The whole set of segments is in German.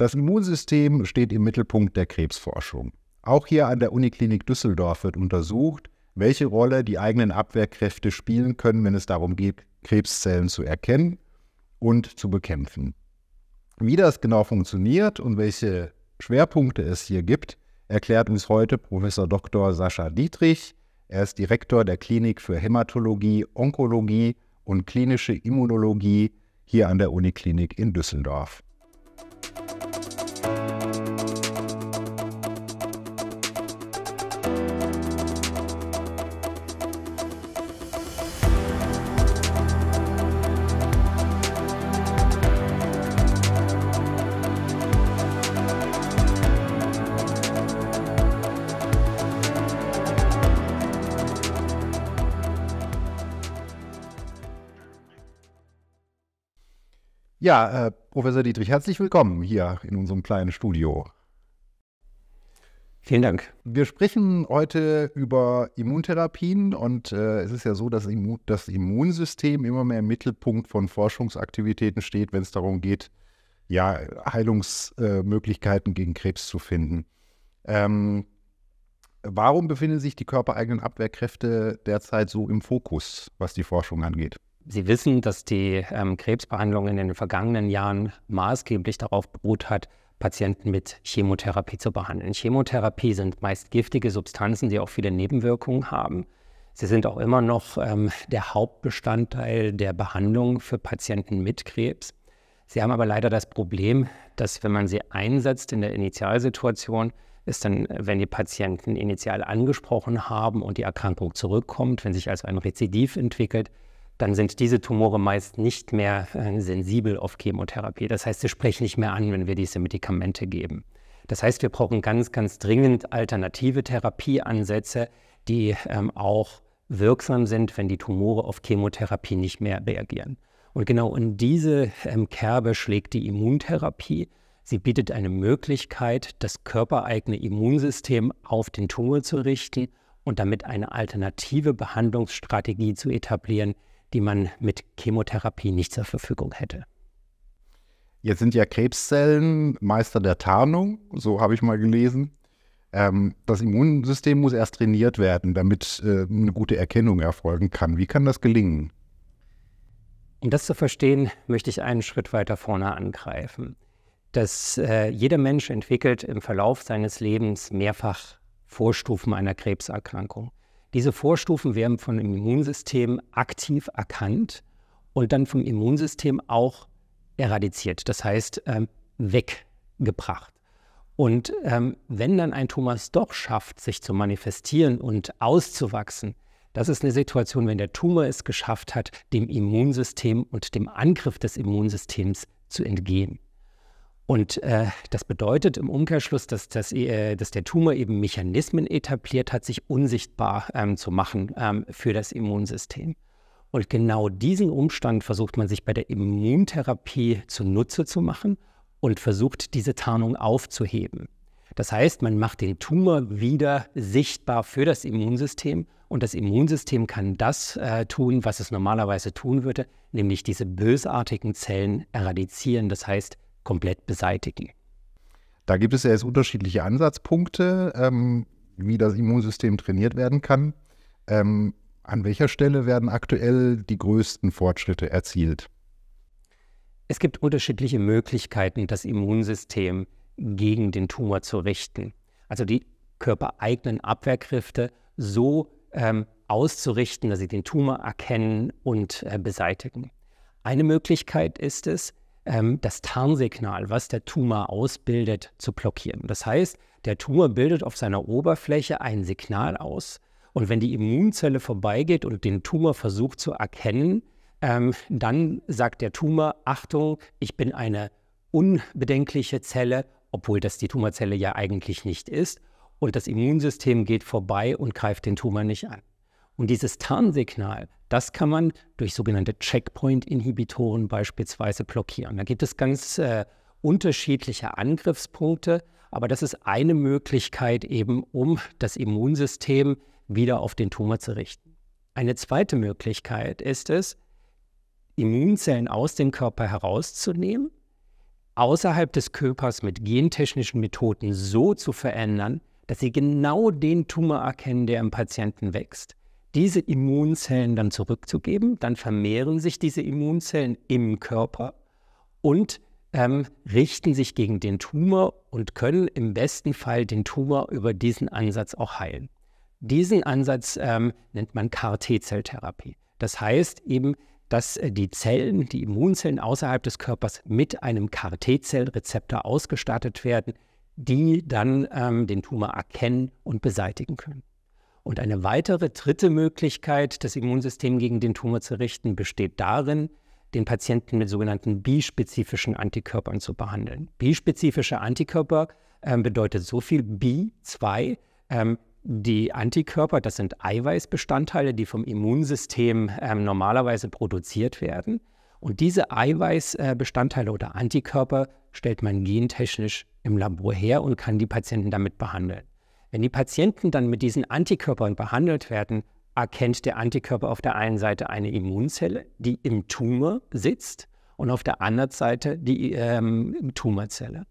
Das Immunsystem steht im Mittelpunkt der Krebsforschung. Auch hier an der Uniklinik Düsseldorf wird untersucht, welche Rolle die eigenen Abwehrkräfte spielen können, wenn es darum geht, Krebszellen zu erkennen und zu bekämpfen. Wie das genau funktioniert und welche Schwerpunkte es hier gibt, erklärt uns heute Professor Dr. Sascha Dietrich. Er ist Direktor der Klinik für Hämatologie, Onkologie und klinische Immunologie hier an der Uniklinik in Düsseldorf. Ja, äh, Professor Dietrich, herzlich willkommen hier in unserem kleinen Studio. Vielen Dank. Wir sprechen heute über Immuntherapien und äh, es ist ja so, dass Immun das Immunsystem immer mehr im Mittelpunkt von Forschungsaktivitäten steht, wenn es darum geht, ja, Heilungsmöglichkeiten äh, gegen Krebs zu finden. Ähm, warum befinden sich die körpereigenen Abwehrkräfte derzeit so im Fokus, was die Forschung angeht? Sie wissen, dass die ähm, Krebsbehandlung in den vergangenen Jahren maßgeblich darauf beruht hat, Patienten mit Chemotherapie zu behandeln. Chemotherapie sind meist giftige Substanzen, die auch viele Nebenwirkungen haben. Sie sind auch immer noch ähm, der Hauptbestandteil der Behandlung für Patienten mit Krebs. Sie haben aber leider das Problem, dass wenn man sie einsetzt in der Initialsituation, ist dann, wenn die Patienten initial angesprochen haben und die Erkrankung zurückkommt, wenn sich also ein Rezidiv entwickelt, dann sind diese Tumore meist nicht mehr äh, sensibel auf Chemotherapie. Das heißt, sie sprechen nicht mehr an, wenn wir diese Medikamente geben. Das heißt, wir brauchen ganz, ganz dringend alternative Therapieansätze, die ähm, auch wirksam sind, wenn die Tumore auf Chemotherapie nicht mehr reagieren. Und genau in diese ähm, Kerbe schlägt die Immuntherapie. Sie bietet eine Möglichkeit, das körpereigene Immunsystem auf den Tumor zu richten und damit eine alternative Behandlungsstrategie zu etablieren, die man mit Chemotherapie nicht zur Verfügung hätte. Jetzt sind ja Krebszellen Meister der Tarnung, so habe ich mal gelesen. Ähm, das Immunsystem muss erst trainiert werden, damit äh, eine gute Erkennung erfolgen kann. Wie kann das gelingen? Um das zu verstehen, möchte ich einen Schritt weiter vorne angreifen. Dass äh, jeder Mensch entwickelt im Verlauf seines Lebens mehrfach Vorstufen einer Krebserkrankung. Diese Vorstufen werden von dem Immunsystem aktiv erkannt und dann vom Immunsystem auch eradiziert, das heißt ähm, weggebracht. Und ähm, wenn dann ein Tumor es doch schafft, sich zu manifestieren und auszuwachsen, das ist eine Situation, wenn der Tumor es geschafft hat, dem Immunsystem und dem Angriff des Immunsystems zu entgehen. Und äh, das bedeutet im Umkehrschluss, dass, dass, äh, dass, der Tumor eben Mechanismen etabliert hat, sich unsichtbar ähm, zu machen ähm, für das Immunsystem. Und genau diesen Umstand versucht man sich bei der Immuntherapie zunutze zu machen und versucht, diese Tarnung aufzuheben. Das heißt, man macht den Tumor wieder sichtbar für das Immunsystem und das Immunsystem kann das äh, tun, was es normalerweise tun würde, nämlich diese bösartigen Zellen eradizieren, das heißt komplett beseitigen. Da gibt es ja jetzt unterschiedliche Ansatzpunkte, ähm, wie das Immunsystem trainiert werden kann. Ähm, an welcher Stelle werden aktuell die größten Fortschritte erzielt? Es gibt unterschiedliche Möglichkeiten, das Immunsystem gegen den Tumor zu richten. Also die körpereigenen Abwehrkräfte so ähm, auszurichten, dass sie den Tumor erkennen und äh, beseitigen. Eine Möglichkeit ist es, ähm, das Tarnsignal, was der Tumor ausbildet, zu blockieren. Das heißt, der Tumor bildet auf seiner Oberfläche ein Signal aus. Und wenn die Immunzelle vorbeigeht und den Tumor versucht zu erkennen, ähm, dann sagt der Tumor, Achtung, ich bin eine unbedenkliche Zelle, obwohl das die Tumorzelle ja eigentlich nicht ist. Und das Immunsystem geht vorbei und greift den Tumor nicht an. Und dieses Tarnsignal, das kann man durch sogenannte Checkpoint-Inhibitoren beispielsweise blockieren. Da gibt es ganz äh, unterschiedliche Angriffspunkte, aber das ist eine Möglichkeit eben, um das Immunsystem wieder auf den Tumor zu richten. Eine zweite Möglichkeit ist es, Immunzellen aus dem Körper herauszunehmen, außerhalb des Körpers mit gentechnischen Methoden so zu verändern, dass sie genau den Tumor erkennen, der im Patienten wächst diese Immunzellen dann zurückzugeben. Dann vermehren sich diese Immunzellen im Körper und ähm, richten sich gegen den Tumor und können im besten Fall den Tumor über diesen Ansatz auch heilen. Diesen Ansatz ähm, nennt man CAR-T-Zelltherapie. Das heißt eben, dass äh, die Zellen, die Immunzellen außerhalb des Körpers mit einem CAR-T-Zellrezeptor ausgestattet werden, die dann ähm, den Tumor erkennen und beseitigen können. Und eine weitere dritte Möglichkeit, das Immunsystem gegen den Tumor zu richten, besteht darin, den Patienten mit sogenannten bispezifischen Antikörpern zu behandeln. Bispezifische Antikörper äh, bedeutet so viel B2. Ähm, die Antikörper, das sind Eiweißbestandteile, die vom Immunsystem ähm, normalerweise produziert werden. Und diese Eiweißbestandteile oder Antikörper stellt man gentechnisch im Labor her und kann die Patienten damit behandeln. Wenn die Patienten dann mit diesen Antikörpern behandelt werden, erkennt der Antikörper auf der einen Seite eine Immunzelle, die im Tumor sitzt, und auf der anderen Seite die ähm, Tumorzelle.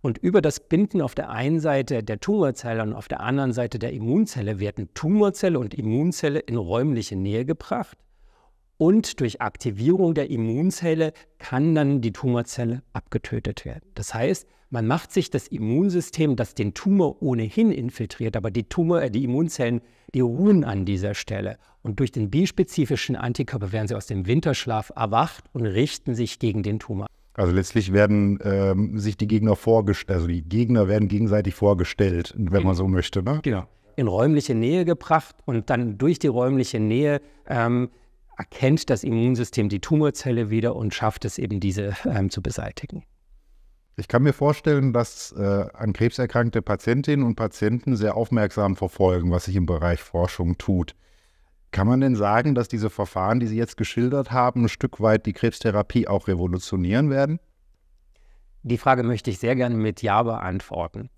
Und über das Binden auf der einen Seite der Tumorzelle und auf der anderen Seite der Immunzelle werden Tumorzelle und Immunzelle in räumliche Nähe gebracht und durch Aktivierung der Immunzelle kann dann die Tumorzelle abgetötet werden. Das heißt, man macht sich das Immunsystem, das den Tumor ohnehin infiltriert, aber die Tumor, äh, die Immunzellen, die ruhen an dieser Stelle. Und durch den bispezifischen Antikörper werden sie aus dem Winterschlaf erwacht und richten sich gegen den Tumor. Also letztlich werden ähm, sich die Gegner vorgestellt, also die Gegner werden gegenseitig vorgestellt, wenn man so möchte, ne? Genau in räumliche Nähe gebracht und dann durch die räumliche Nähe ähm, erkennt das Immunsystem die Tumorzelle wieder und schafft es eben, diese ähm, zu beseitigen. Ich kann mir vorstellen, dass äh, an krebserkrankte Patientinnen und Patienten sehr aufmerksam verfolgen, was sich im Bereich Forschung tut. Kann man denn sagen, dass diese Verfahren, die Sie jetzt geschildert haben, ein Stück weit die Krebstherapie auch revolutionieren werden? Die Frage möchte ich sehr gerne mit Ja beantworten.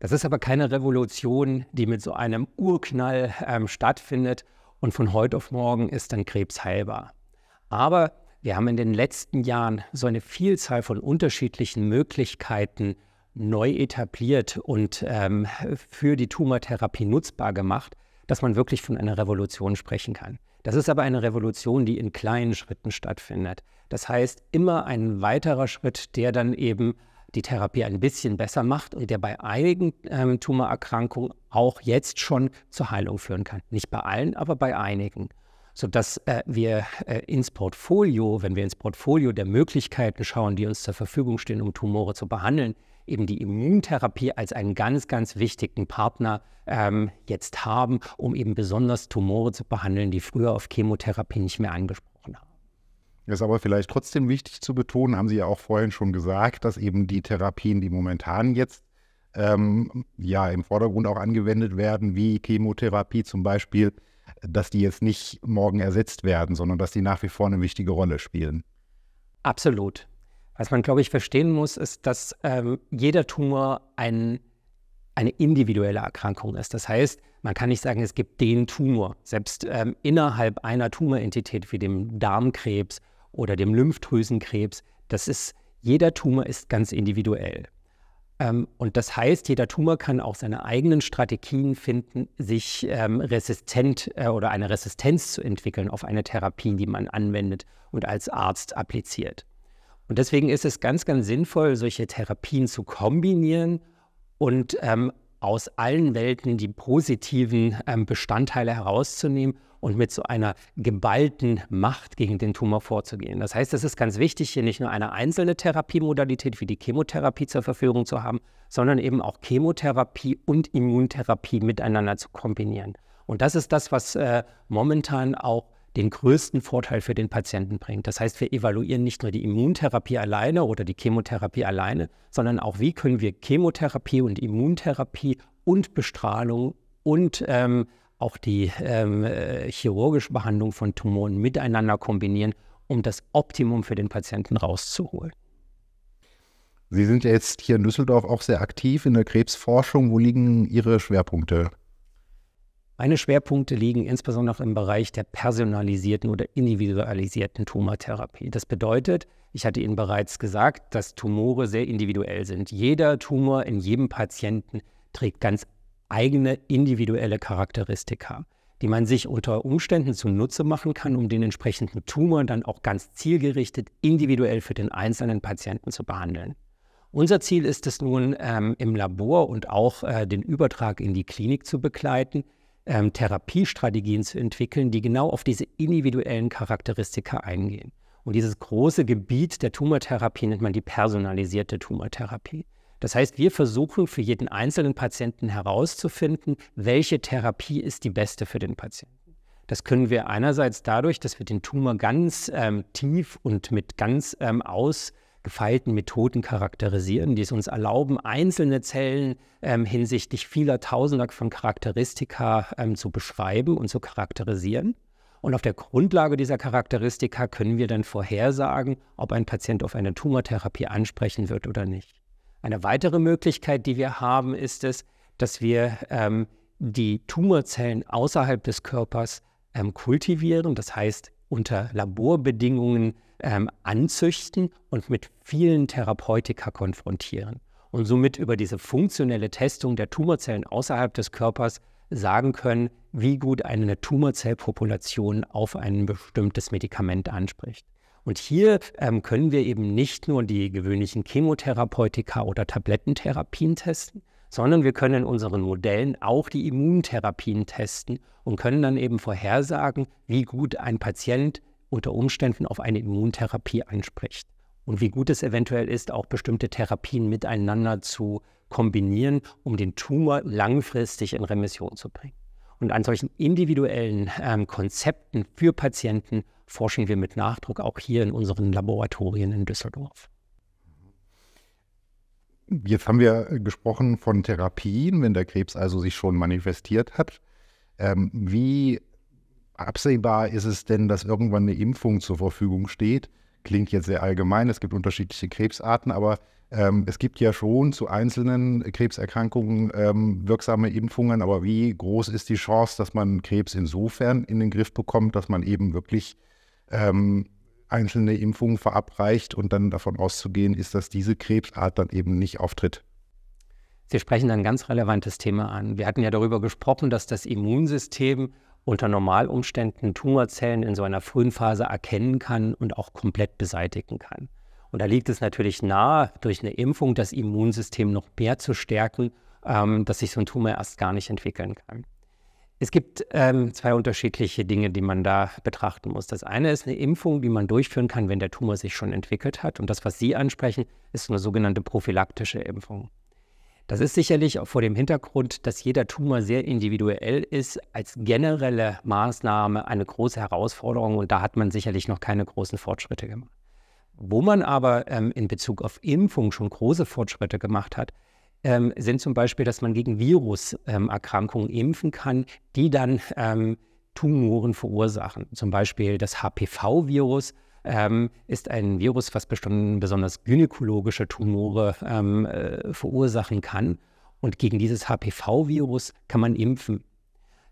Das ist aber keine Revolution, die mit so einem Urknall ähm, stattfindet, und von heute auf morgen ist dann Krebs heilbar. Aber wir haben in den letzten Jahren so eine Vielzahl von unterschiedlichen Möglichkeiten neu etabliert und ähm, für die Tumortherapie nutzbar gemacht, dass man wirklich von einer Revolution sprechen kann. Das ist aber eine Revolution, die in kleinen Schritten stattfindet. Das heißt, immer ein weiterer Schritt, der dann eben die Therapie ein bisschen besser macht und der bei einigen ähm, Tumorerkrankungen auch jetzt schon zur Heilung führen kann. Nicht bei allen, aber bei einigen. Sodass äh, wir äh, ins Portfolio, wenn wir ins Portfolio der Möglichkeiten schauen, die uns zur Verfügung stehen, um Tumore zu behandeln, eben die Immuntherapie als einen ganz, ganz wichtigen Partner ähm, jetzt haben, um eben besonders Tumore zu behandeln, die früher auf Chemotherapie nicht mehr angesprochen ist aber vielleicht trotzdem wichtig zu betonen, haben Sie ja auch vorhin schon gesagt, dass eben die Therapien, die momentan jetzt ähm, ja im Vordergrund auch angewendet werden, wie Chemotherapie zum Beispiel, dass die jetzt nicht morgen ersetzt werden, sondern dass die nach wie vor eine wichtige Rolle spielen. Absolut. Was man, glaube ich, verstehen muss, ist, dass ähm, jeder Tumor ein, eine individuelle Erkrankung ist. Das heißt, man kann nicht sagen, es gibt den Tumor. Selbst ähm, innerhalb einer Tumorentität wie dem Darmkrebs oder dem Lymphdrüsenkrebs. Das ist, jeder Tumor ist ganz individuell. Ähm, und das heißt, jeder Tumor kann auch seine eigenen Strategien finden, sich ähm, resistent äh, oder eine Resistenz zu entwickeln auf eine Therapie, die man anwendet und als Arzt appliziert. Und deswegen ist es ganz, ganz sinnvoll, solche Therapien zu kombinieren und ähm, aus allen Welten die positiven ähm, Bestandteile herauszunehmen und mit so einer geballten Macht gegen den Tumor vorzugehen. Das heißt, es ist ganz wichtig, hier nicht nur eine einzelne Therapiemodalität wie die Chemotherapie zur Verfügung zu haben, sondern eben auch Chemotherapie und Immuntherapie miteinander zu kombinieren. Und das ist das, was äh, momentan auch den größten Vorteil für den Patienten bringt. Das heißt, wir evaluieren nicht nur die Immuntherapie alleine oder die Chemotherapie alleine, sondern auch, wie können wir Chemotherapie und Immuntherapie und Bestrahlung und ähm, auch die ähm, äh, chirurgische Behandlung von Tumoren miteinander kombinieren, um das Optimum für den Patienten rauszuholen. Sie sind ja jetzt hier in Düsseldorf auch sehr aktiv in der Krebsforschung. Wo liegen Ihre Schwerpunkte? Meine Schwerpunkte liegen insbesondere im Bereich der personalisierten oder individualisierten Tumortherapie. Das bedeutet, ich hatte Ihnen bereits gesagt, dass Tumore sehr individuell sind. Jeder Tumor in jedem Patienten trägt ganz eigene individuelle Charakteristika, die man sich unter Umständen zunutze machen kann, um den entsprechenden Tumor dann auch ganz zielgerichtet individuell für den einzelnen Patienten zu behandeln. Unser Ziel ist es nun, ähm, im Labor und auch äh, den Übertrag in die Klinik zu begleiten, ähm, Therapiestrategien zu entwickeln, die genau auf diese individuellen Charakteristika eingehen. Und dieses große Gebiet der Tumortherapie nennt man die personalisierte Tumortherapie. Das heißt, wir versuchen für jeden einzelnen Patienten herauszufinden, welche Therapie ist die beste für den Patienten. Das können wir einerseits dadurch, dass wir den Tumor ganz ähm, tief und mit ganz ähm, ausgefeilten Methoden charakterisieren, die es uns erlauben, einzelne Zellen ähm, hinsichtlich vieler Tausender von Charakteristika ähm, zu beschreiben und zu charakterisieren. Und auf der Grundlage dieser Charakteristika können wir dann vorhersagen, ob ein Patient auf eine Tumortherapie ansprechen wird oder nicht. Eine weitere Möglichkeit, die wir haben, ist es, dass wir ähm, die Tumorzellen außerhalb des Körpers ähm, kultivieren, das heißt unter Laborbedingungen ähm, anzüchten und mit vielen Therapeutika konfrontieren. Und somit über diese funktionelle Testung der Tumorzellen außerhalb des Körpers sagen können, wie gut eine Tumorzellpopulation auf ein bestimmtes Medikament anspricht. Und hier ähm, können wir eben nicht nur die gewöhnlichen Chemotherapeutika oder Tablettentherapien testen, sondern wir können in unseren Modellen auch die Immuntherapien testen und können dann eben vorhersagen, wie gut ein Patient unter Umständen auf eine Immuntherapie anspricht und wie gut es eventuell ist, auch bestimmte Therapien miteinander zu kombinieren, um den Tumor langfristig in Remission zu bringen. Und an solchen individuellen ähm, Konzepten für Patienten forschen wir mit Nachdruck auch hier in unseren Laboratorien in Düsseldorf. Jetzt haben wir gesprochen von Therapien, wenn der Krebs also sich schon manifestiert hat. Ähm, wie absehbar ist es denn, dass irgendwann eine Impfung zur Verfügung steht? Klingt jetzt sehr allgemein, es gibt unterschiedliche Krebsarten, aber ähm, es gibt ja schon zu einzelnen Krebserkrankungen ähm, wirksame Impfungen, aber wie groß ist die Chance, dass man Krebs insofern in den Griff bekommt, dass man eben wirklich ähm, einzelne Impfungen verabreicht und dann davon auszugehen ist, dass diese Krebsart dann eben nicht auftritt? Sie sprechen ein ganz relevantes Thema an. Wir hatten ja darüber gesprochen, dass das Immunsystem unter Normalumständen Tumorzellen in so einer frühen Phase erkennen kann und auch komplett beseitigen kann. Und da liegt es natürlich nahe, durch eine Impfung das Immunsystem noch mehr zu stärken, ähm, dass sich so ein Tumor erst gar nicht entwickeln kann. Es gibt ähm, zwei unterschiedliche Dinge, die man da betrachten muss. Das eine ist eine Impfung, die man durchführen kann, wenn der Tumor sich schon entwickelt hat. Und das, was Sie ansprechen, ist eine sogenannte prophylaktische Impfung. Das ist sicherlich auch vor dem Hintergrund, dass jeder Tumor sehr individuell ist, als generelle Maßnahme eine große Herausforderung und da hat man sicherlich noch keine großen Fortschritte gemacht. Wo man aber ähm, in Bezug auf Impfung schon große Fortschritte gemacht hat, ähm, sind zum Beispiel, dass man gegen Viruserkrankungen ähm, impfen kann, die dann ähm, Tumoren verursachen. Zum Beispiel das HPV-Virus ähm, ist ein Virus, was besonders gynäkologische Tumore ähm, äh, verursachen kann. Und gegen dieses HPV-Virus kann man impfen.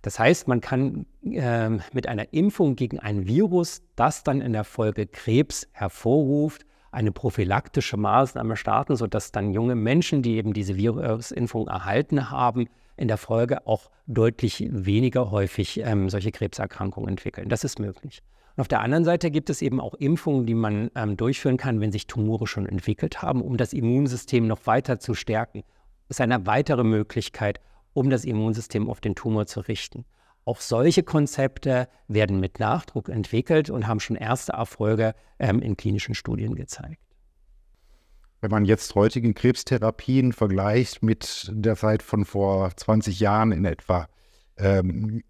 Das heißt, man kann äh, mit einer Impfung gegen ein Virus, das dann in der Folge Krebs hervorruft, eine prophylaktische Maßnahme starten, sodass dann junge Menschen, die eben diese Virusimpfung erhalten haben, in der Folge auch deutlich weniger häufig ähm, solche Krebserkrankungen entwickeln. Das ist möglich. Und auf der anderen Seite gibt es eben auch Impfungen, die man ähm, durchführen kann, wenn sich Tumore schon entwickelt haben, um das Immunsystem noch weiter zu stärken. Das ist eine weitere Möglichkeit, um das Immunsystem auf den Tumor zu richten. Auch solche Konzepte werden mit Nachdruck entwickelt und haben schon erste Erfolge ähm, in klinischen Studien gezeigt. Wenn man jetzt heutigen Krebstherapien vergleicht mit der Zeit von vor 20 Jahren in etwa, ähm,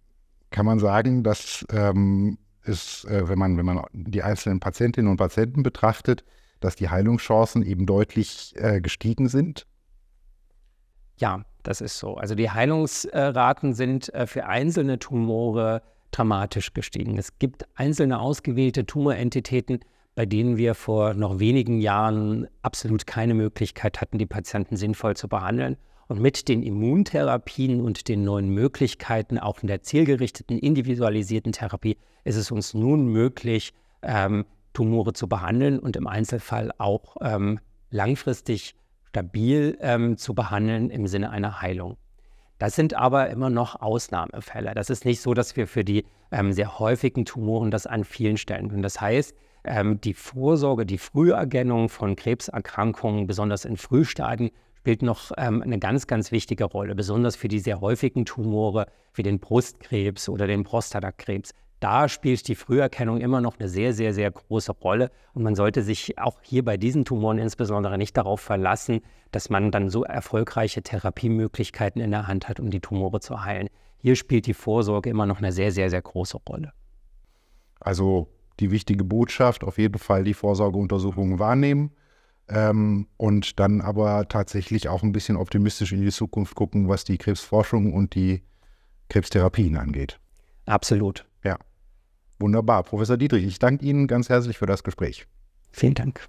kann man sagen, dass ähm, es, äh, wenn, man, wenn man die einzelnen Patientinnen und Patienten betrachtet, dass die Heilungschancen eben deutlich äh, gestiegen sind? Ja, das ist so. Also die Heilungsraten sind äh, für einzelne Tumore dramatisch gestiegen. Es gibt einzelne ausgewählte Tumorentitäten, bei denen wir vor noch wenigen Jahren absolut keine Möglichkeit hatten, die Patienten sinnvoll zu behandeln. Und mit den Immuntherapien und den neuen Möglichkeiten, auch in der zielgerichteten, individualisierten Therapie, ist es uns nun möglich, ähm, Tumore zu behandeln und im Einzelfall auch ähm, langfristig stabil ähm, zu behandeln im Sinne einer Heilung. Das sind aber immer noch Ausnahmefälle. Das ist nicht so, dass wir für die ähm, sehr häufigen Tumoren das an vielen Stellen tun. Das heißt, ähm, die Vorsorge, die Früherkennung von Krebserkrankungen, besonders in Frühstadien, spielt noch ähm, eine ganz, ganz wichtige Rolle, besonders für die sehr häufigen Tumore wie den Brustkrebs oder den Prostatakrebs da spielt die Früherkennung immer noch eine sehr, sehr, sehr große Rolle. Und man sollte sich auch hier bei diesen Tumoren insbesondere nicht darauf verlassen, dass man dann so erfolgreiche Therapiemöglichkeiten in der Hand hat, um die Tumore zu heilen. Hier spielt die Vorsorge immer noch eine sehr, sehr, sehr große Rolle. Also die wichtige Botschaft, auf jeden Fall die Vorsorgeuntersuchungen wahrnehmen. Ähm, und dann aber tatsächlich auch ein bisschen optimistisch in die Zukunft gucken, was die Krebsforschung und die Krebstherapien angeht. Absolut. Wunderbar. Professor Dietrich, ich danke Ihnen ganz herzlich für das Gespräch. Vielen Dank.